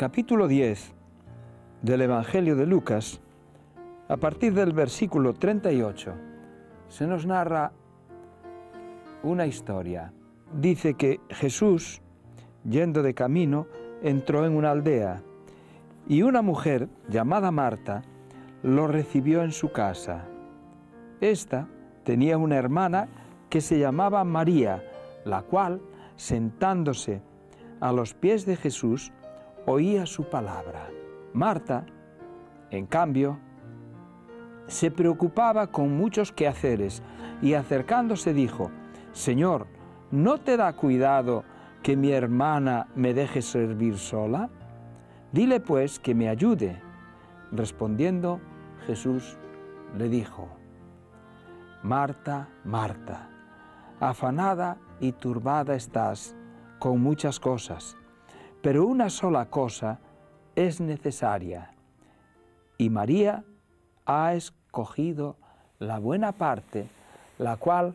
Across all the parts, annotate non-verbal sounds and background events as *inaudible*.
capítulo 10 del Evangelio de Lucas, a partir del versículo 38, se nos narra una historia. Dice que Jesús, yendo de camino, entró en una aldea y una mujer llamada Marta lo recibió en su casa. Esta tenía una hermana que se llamaba María, la cual, sentándose a los pies de Jesús, oía su palabra. Marta, en cambio, se preocupaba con muchos quehaceres y acercándose dijo, Señor, ¿no te da cuidado que mi hermana me deje servir sola? Dile pues que me ayude. Respondiendo, Jesús le dijo, Marta, Marta, afanada y turbada estás con muchas cosas, pero una sola cosa es necesaria, y María ha escogido la buena parte, la cual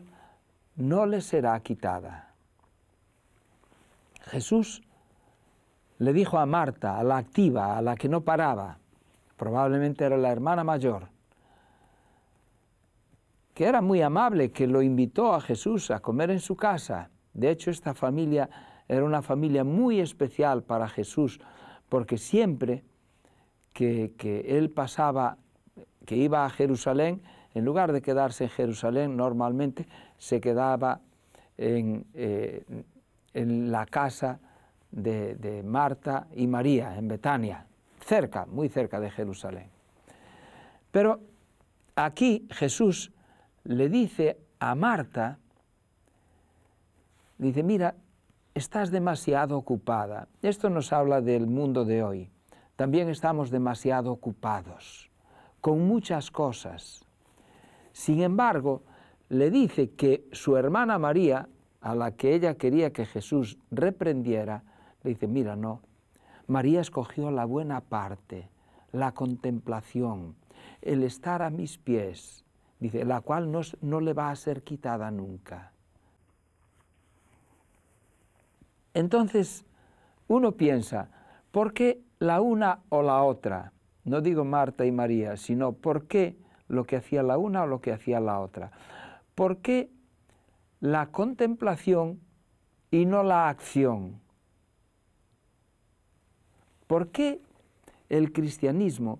no le será quitada. Jesús le dijo a Marta, a la activa, a la que no paraba, probablemente era la hermana mayor, que era muy amable, que lo invitó a Jesús a comer en su casa. De hecho, esta familia era una familia muy especial para Jesús, porque siempre que, él pasaba, que iba a Jerusalén, en lugar de quedarse en Jerusalén normalmente, se quedaba eh, en, la casa de, de, Marta y María, en Betania, cerca, muy cerca de Jerusalén. Pero aquí Jesús le dice a Marta, dice, mira, estás demasiado ocupada. Esto nos habla del mundo de hoy. También estamos demasiado ocupados, con muchas cosas. Sin embargo, le dice que su hermana María, a la que ella quería que Jesús reprendiera, le dice, mira, no, María escogió la buena parte, la contemplación, el estar a mis pies, la cual no, no le va a ser quitada nunca. Entonces, uno piensa, ¿por qué la una o la otra? No digo Marta y María, sino ¿por qué lo que hacía la una o lo que hacía la otra? ¿Por qué la contemplación y no la acción? ¿Por qué el cristianismo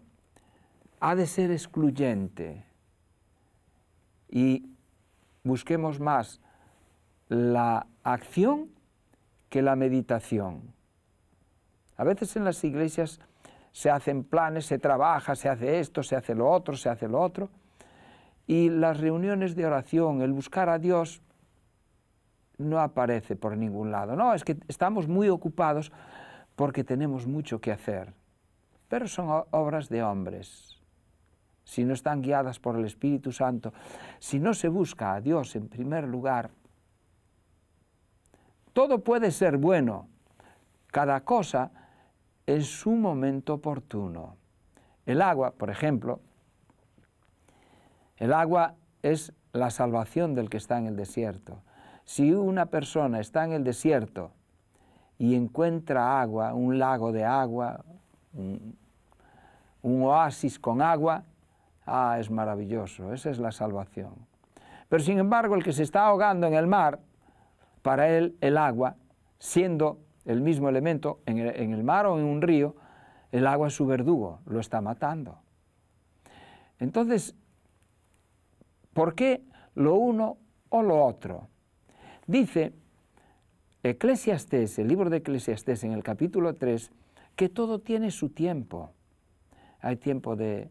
ha de ser excluyente? Y busquemos más la acción que la meditación. A veces en las iglesias se hacen planes, se trabaja, se hace esto, se hace lo otro, se hace lo otro. Y las reuniones de oración, el buscar a Dios, no aparece por ningún lado. No, es que estamos muy ocupados porque tenemos mucho que hacer. Pero son obras de hombres. Si no están guiadas por el Espíritu Santo, si no se busca a Dios en primer lugar, todo puede ser bueno, cada cosa en su momento oportuno. El agua, por ejemplo, el agua es la salvación del que está en el desierto. Si una persona está en el desierto y encuentra agua, un lago de agua, un, oasis con agua, ah, es maravilloso, esa es la salvación. Pero sin embargo, el que se está ahogando en el mar, para él el agua, siendo el mismo elemento en el, mar o en un río, el agua es su verdugo, lo está matando. Entonces, ¿por qué lo uno o lo otro? Dice Eclesiastés, el libro de Eclesiastés en el capítulo 3, que todo tiene su tiempo. Hay tiempo de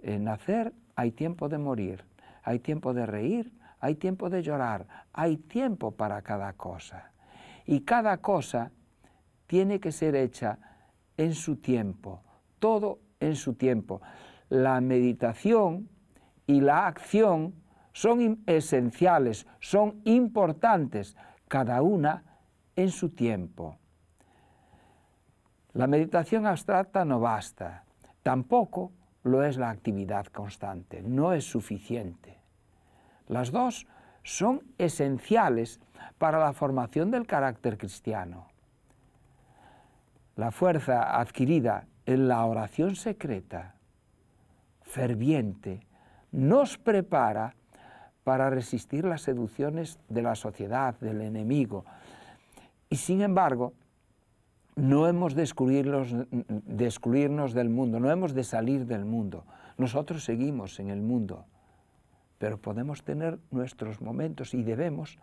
eh, nacer, hay tiempo de morir, hay tiempo de reír, hay tiempo de llorar, hay tiempo para cada cosa. Y cada cosa tiene que ser hecha en su tiempo, todo en su tiempo. La meditación y la acción son esenciales, son importantes, cada una en su tiempo. La meditación abstracta no basta, tampoco lo es la actividad constante, no es suficiente. Las dos son esenciales para la formación del carácter cristiano. La fuerza adquirida en la oración secreta, ferviente, nos prepara para resistir las seducciones de la sociedad, del enemigo. Y sin embargo, no hemos de excluirnos, del mundo, no hemos de salir del mundo. Nosotros seguimos en el mundo pero podemos tener nuestros momentos y debemos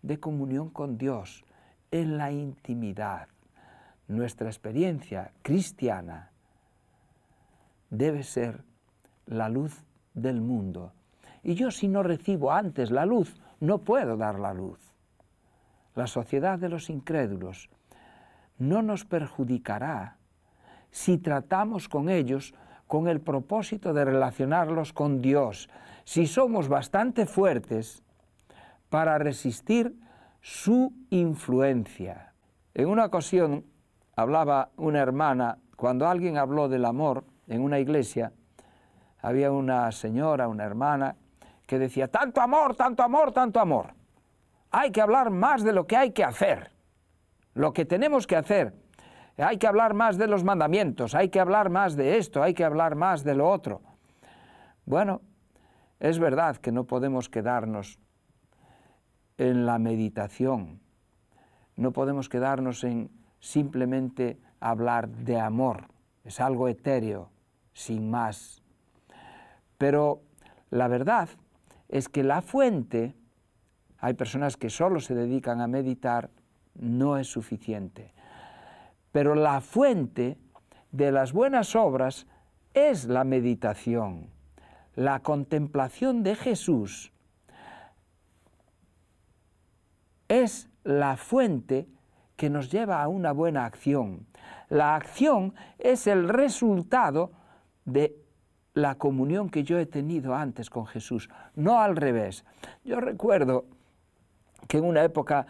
de comunión con Dios en la intimidad. Nuestra experiencia cristiana debe ser la luz del mundo. Y yo si no recibo antes la luz, no puedo dar la luz. La sociedad de los incrédulos no nos perjudicará si tratamos con ellos con el propósito de relacionarlos con Dios, si somos bastante fuertes para resistir su influencia. En una ocasión hablaba una hermana, cuando alguien habló del amor en una iglesia, había una señora, una hermana, que decía, tanto amor, tanto amor, tanto amor. Hay que hablar más de lo que hay que hacer. Lo que tenemos que hacer hay que hablar más de los mandamientos, hay que hablar más de esto, hay que hablar más de lo otro. Bueno, es verdad que no podemos quedarnos en la meditación, no podemos quedarnos en simplemente hablar de amor, es algo etéreo, sin más. Pero la verdad es que la fuente, hay personas que solo se dedican a meditar, no es suficiente. Pero la fuente de las buenas obras es la meditación, la contemplación de Jesús. Es la fuente que nos lleva a una buena acción. La acción es el resultado de la comunión que yo he tenido antes con Jesús, no al revés. Yo recuerdo que en una época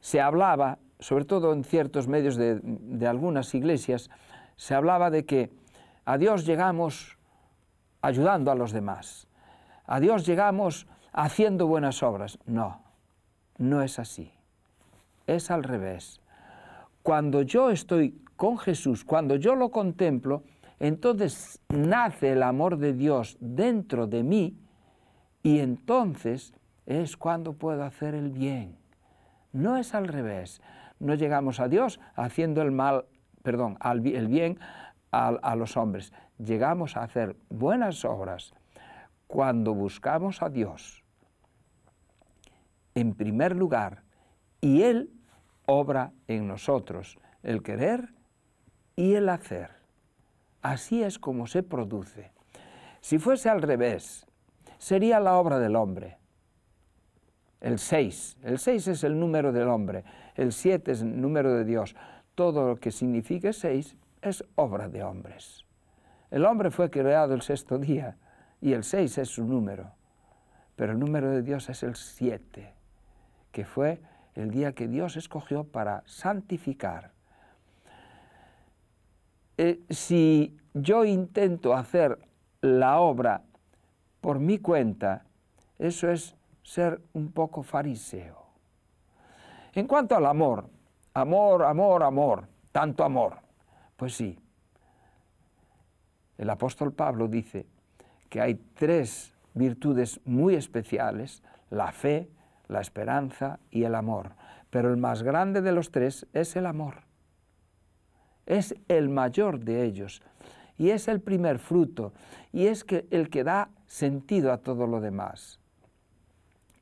se hablaba sobre todo en ciertos medios de, algunas iglesias, se hablaba de que a Dios llegamos ayudando a los demás, a Dios llegamos haciendo buenas obras. No, no es así. Es al revés. Cuando yo estoy con Jesús, cuando yo lo contemplo, entonces nace el amor de Dios dentro de mí y entonces es cuando puedo hacer el bien. No es al revés no llegamos a Dios haciendo el mal, perdón, el bien a los hombres. Llegamos a hacer buenas obras cuando buscamos a Dios en primer lugar y Él obra en nosotros el querer y el hacer. Así es como se produce. Si fuese al revés, sería la obra del hombre el 6. El 6 es el número del hombre, el 7 es el número de Dios. Todo lo que significa 6 es obra de hombres. El hombre fue creado el sexto día y el 6 es su número, pero el número de Dios es el 7, que fue el día que Dios escogió para santificar. Eh, si yo intento hacer la obra por mi cuenta, eso es ser un poco fariseo. En cuanto al amor, amor, amor, amor, tanto amor, pues sí, el apóstol Pablo dice que hay tres virtudes muy especiales, la fe, la esperanza y el amor. Pero el más grande de los tres es el amor. Es el mayor de ellos y es el primer fruto y es que el que da sentido a todo lo demás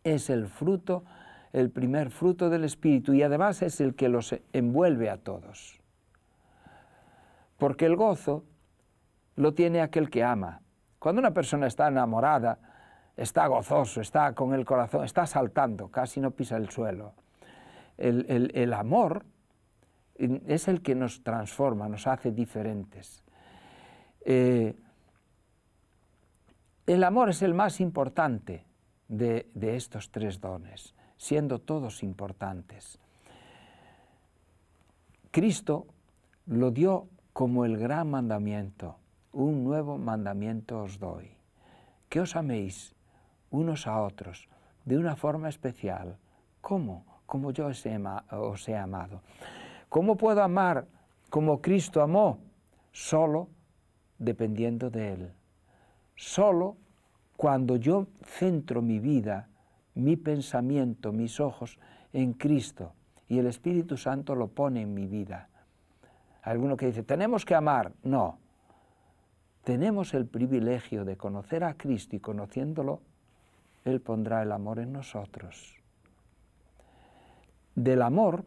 es el fruto, el primer fruto del Espíritu y además es el que los envuelve a todos. Porque el gozo lo tiene aquel que ama. Cuando una persona está enamorada, está gozoso, está con el corazón, está saltando, casi no pisa el suelo. El, amor es el que nos transforma, nos hace diferentes. Eh, el amor es el más importante, de, estos tres dones, siendo todos importantes. Cristo lo dio como el gran mandamiento, un nuevo mandamiento os doy, que os améis unos a otros de una forma especial. ¿Cómo? Como yo os he, os he amado. ¿Cómo puedo amar como Cristo amó? Solo dependiendo de Él, solo cuando yo centro mi vida, mi pensamiento, mis ojos en Cristo y el Espíritu Santo lo pone en mi vida. Alguno que dice, tenemos que amar. No. Tenemos el privilegio de conocer a Cristo y conociéndolo, Él pondrá el amor en nosotros. Del amor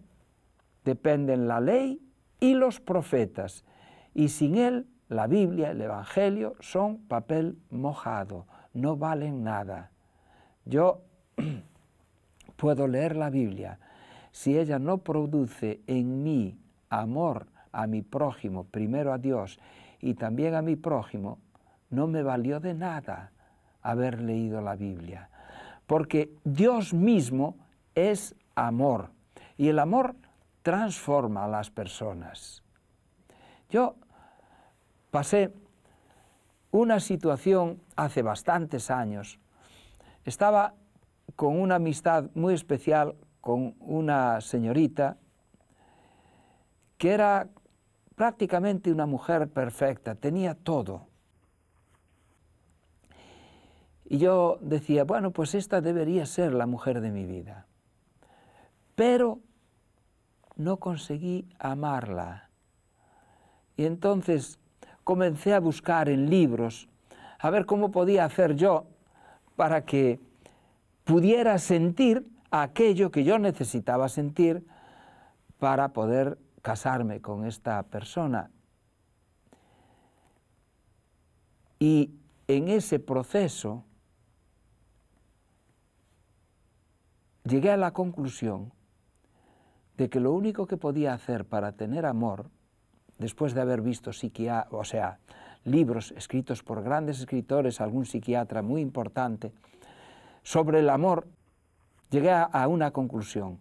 dependen la ley y los profetas. Y sin Él, la Biblia, el Evangelio son papel mojado no valen nada. Yo *clears throat* puedo leer la Biblia. Si ella no produce en mí amor a mi prójimo, primero a Dios y también a mi prójimo, no me valió de nada haber leído la Biblia. Porque Dios mismo es amor y el amor transforma a las personas. Yo pasé una situación hace bastantes años. Estaba con una amistad muy especial con una señorita que era prácticamente una mujer perfecta, tenía todo. Y yo decía, bueno, pues esta debería ser la mujer de mi vida. Pero no conseguí amarla. Y entonces comencé a buscar en libros, a ver cómo podía hacer yo para que pudiera sentir aquello que yo necesitaba sentir para poder casarme con esta persona. Y en ese proceso llegué a la conclusión de que lo único que podía hacer para tener amor después de haber visto o sea, libros escritos por grandes escritores, algún psiquiatra muy importante, sobre el amor, llegué a una conclusión.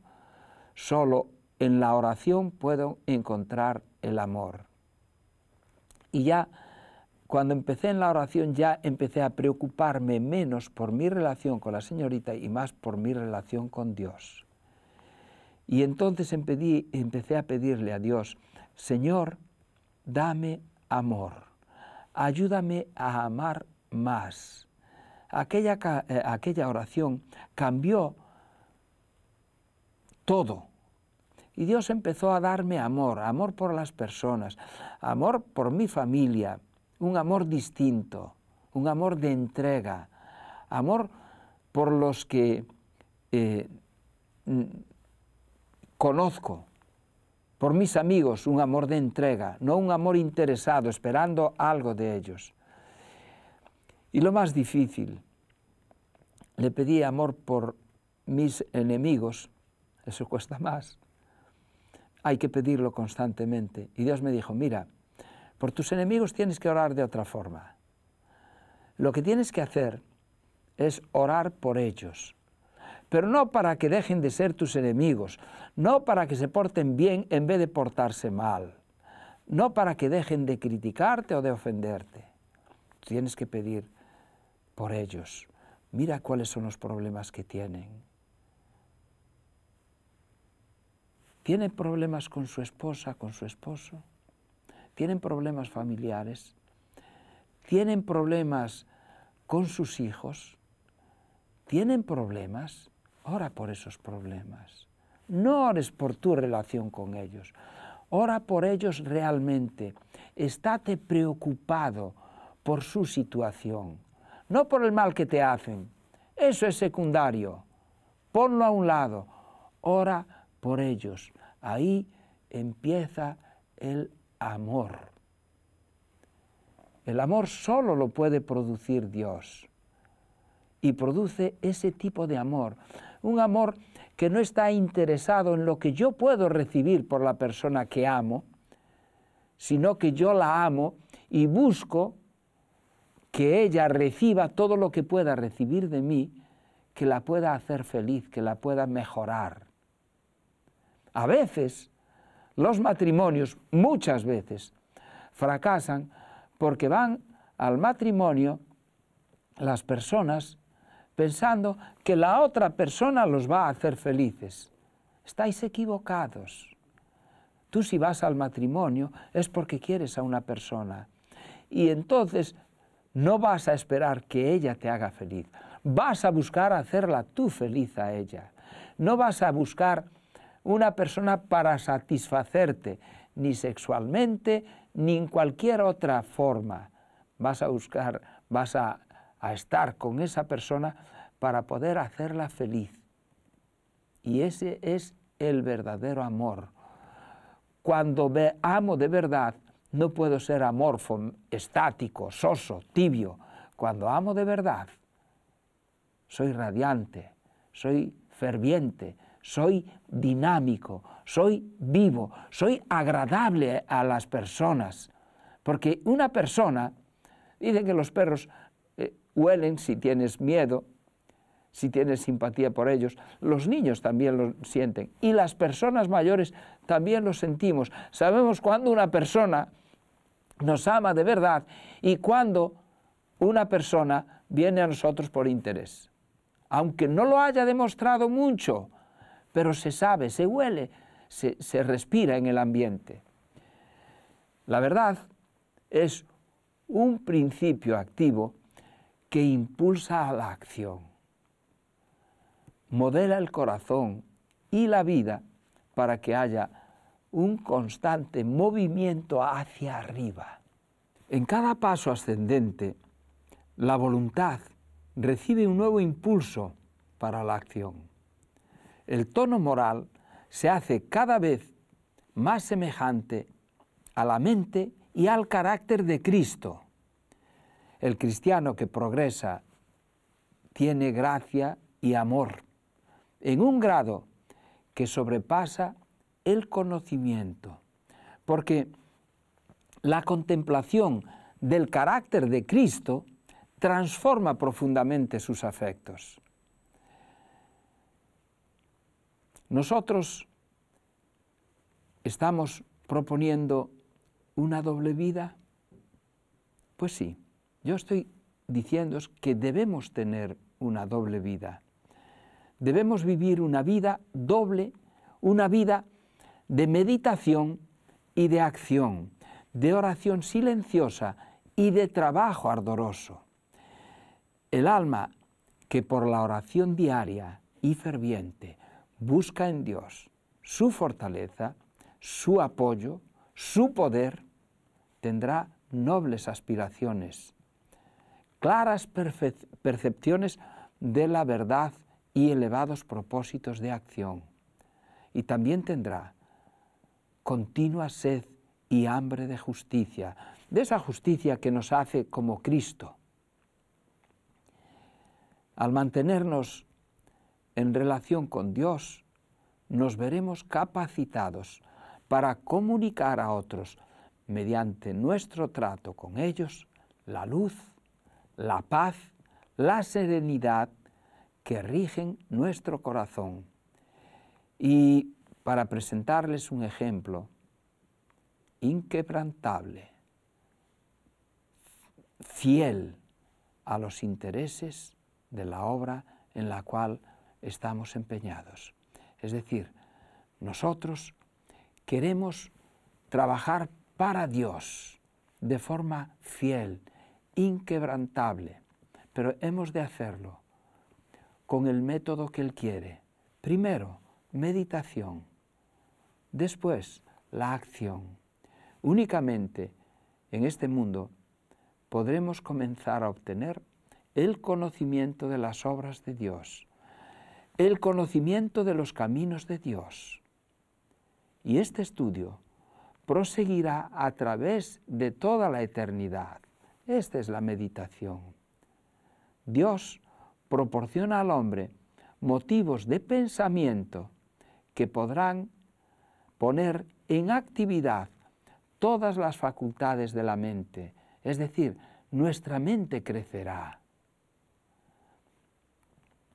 Solo en la oración puedo encontrar el amor. Y ya cuando empecé en la oración ya empecé a preocuparme menos por mi relación con la señorita y más por mi relación con Dios. Y entonces empecé a pedirle a Dios, Señor, dame amor, ayúdame a amar más. Eh, aquella, oración cambió todo. Y Dios empezó a darme amor, amor por las personas, amor por mi familia, un amor distinto, un amor de entrega, amor por los que eh, conozco, por mis amigos un amor de entrega, no un amor interesado, esperando algo de ellos. Y lo más difícil, le pedí amor por mis enemigos, eso *laughs* cuesta más. Hay que pedirlo constantemente. Y Dios me dijo, mira, por tus enemigos tienes que orar de otra forma. Lo que tienes que hacer es orar por ellos pero no para que dejen de ser tus enemigos, no para que se porten bien en vez de portarse mal, no para que dejen de criticarte o de ofenderte. Tienes que pedir por ellos. Mira cuáles son los problemas que tienen. ¿Tienen problemas con su esposa, con su esposo? ¿Tienen problemas familiares? ¿Tienen problemas con sus hijos? ¿Tienen problemas? Ora por esos problemas. No ores por tu relación con ellos. Ora por ellos realmente. Estate preocupado por su situación, no por el mal que te hacen. Eso es secundario. Ponlo a un lado. Ora por ellos. Ahí empieza el amor. El amor solo lo puede producir Dios. Y produce ese tipo de amor un amor que no está interesado en lo que yo puedo recibir por la persona que amo, sino que yo la amo y busco que ella reciba todo lo que pueda recibir de mí, que la pueda hacer feliz, que la pueda mejorar. A veces los matrimonios, muchas veces, fracasan porque van al matrimonio las personas pensando que la otra persona los va a hacer felices. Estáis equivocados. Tú si vas al matrimonio es porque quieres a una persona. Y entonces no vas a esperar que ella te haga feliz. Vas a buscar hacerla tú feliz a ella. No vas a buscar una persona para satisfacerte, ni sexualmente, ni en cualquier otra forma. Vas a buscar, vas a a estar con esa persona para poder hacerla feliz. Y ese es el verdadero amor. Cuando amo de verdad, no puedo ser amorfo, estático, soso, tibio. Cuando amo de verdad, soy radiante, soy ferviente, soy dinámico, soy vivo, soy agradable a las personas. Porque una persona, dicen que los perros huelen si tienes miedo, si tienes simpatía por ellos. Los niños también lo sienten y las personas mayores también lo sentimos. Sabemos cuando una persona nos ama de verdad y cuando una persona viene a nosotros por interés. Aunque no lo haya demostrado mucho, pero se sabe, se huele, se, se respira en el ambiente. La verdad es un principio activo que impulsa a la acción, modela el corazón y la vida para que haya un constante movimiento hacia arriba. En cada paso ascendente, la voluntad recibe un nuevo impulso para la acción. El tono moral se hace cada vez más semejante a la mente y al carácter de Cristo, el cristiano que progresa tiene gracia y amor en un grado que sobrepasa el conocimiento, porque la contemplación del carácter de Cristo transforma profundamente sus afectos. Nosotros estamos proponiendo una doble vida? Pues sí yo estoy diciendo que debemos tener una doble vida. Debemos vivir una vida doble, una vida de meditación y de acción, de oración silenciosa y de trabajo ardoroso. El alma que por la oración diaria y ferviente busca en Dios su fortaleza, su apoyo, su poder, tendrá nobles aspiraciones claras percepciones de la verdad y elevados propósitos de acción. Y también tendrá continua sed y hambre de justicia, de esa justicia que nos hace como Cristo. Al mantenernos en relación con Dios, nos veremos capacitados para comunicar a otros, mediante nuestro trato con ellos, la luz la paz, la serenidad que rigen nuestro corazón. Y para presentarles un ejemplo, inquebrantable, fiel a los intereses de la obra en la cual estamos empeñados. Es decir, nosotros queremos trabajar para Dios de forma fiel, inquebrantable, pero hemos de hacerlo con el método que Él quiere. Primero, meditación, después, la acción. Únicamente en este mundo podremos comenzar a obtener el conocimiento de las obras de Dios, el conocimiento de los caminos de Dios. Y este estudio proseguirá a través de toda la eternidad. Esta es la meditación. Dios proporciona al hombre motivos de pensamiento que podrán poner en actividad todas las facultades de la mente, es decir, nuestra mente crecerá.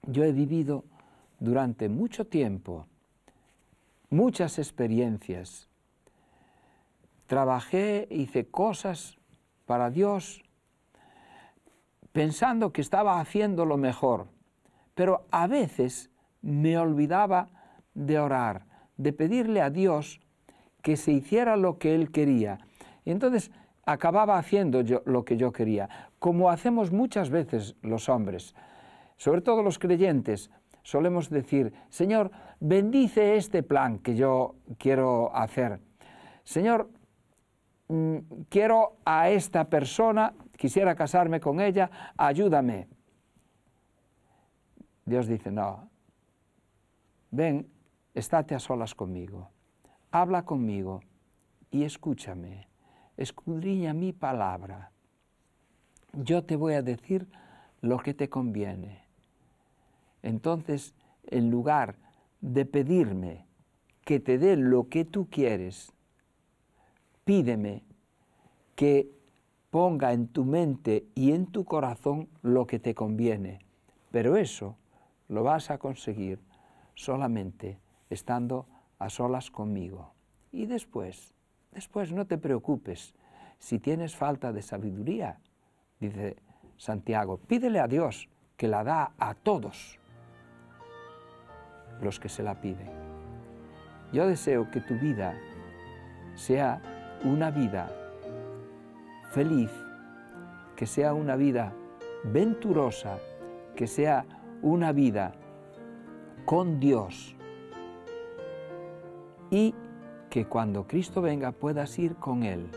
Yo he vivido durante mucho tiempo muchas experiencias. Trabajé, hice cosas para Dios, pensando que estaba haciendo lo mejor, pero a veces me olvidaba de orar, de pedirle a Dios que se hiciera lo que Él quería. Y entonces acababa haciendo lo que yo quería, como hacemos muchas veces los hombres, sobre todo los creyentes. Solemos decir, Señor, bendice este plan que yo quiero hacer. Señor, Mm, quiero a esta persona, quisiera casarme con ella, ayúdame. Dios dice, no, ven, estate a solas conmigo, habla conmigo y escúchame, escudriña mi palabra. Yo te voy a decir lo que te conviene. Entonces, en lugar de pedirme que te dé lo que tú quieres, pídeme que ponga en tu mente y en tu corazón lo que te conviene. Pero eso lo vas a conseguir solamente estando a solas conmigo. Y después, después no te preocupes. Si tienes falta de sabiduría, dice Santiago, pídele a Dios que la da a todos los que se la piden. Yo deseo que tu vida sea una vida feliz, que sea una vida venturosa, que sea una vida con Dios y que cuando Cristo venga puedas ir con Él,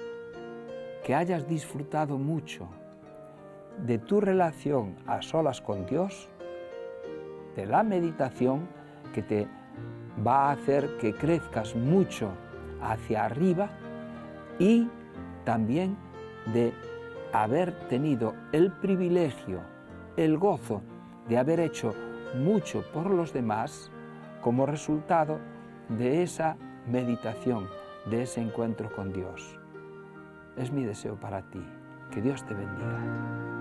que hayas disfrutado mucho de tu relación a solas con Dios, de la meditación que te va a hacer que crezcas mucho hacia arriba y también de haber tenido el privilegio, el gozo de haber hecho mucho por los demás como resultado de esa meditación, de ese encuentro con Dios. Es mi deseo para ti. Que Dios te bendiga.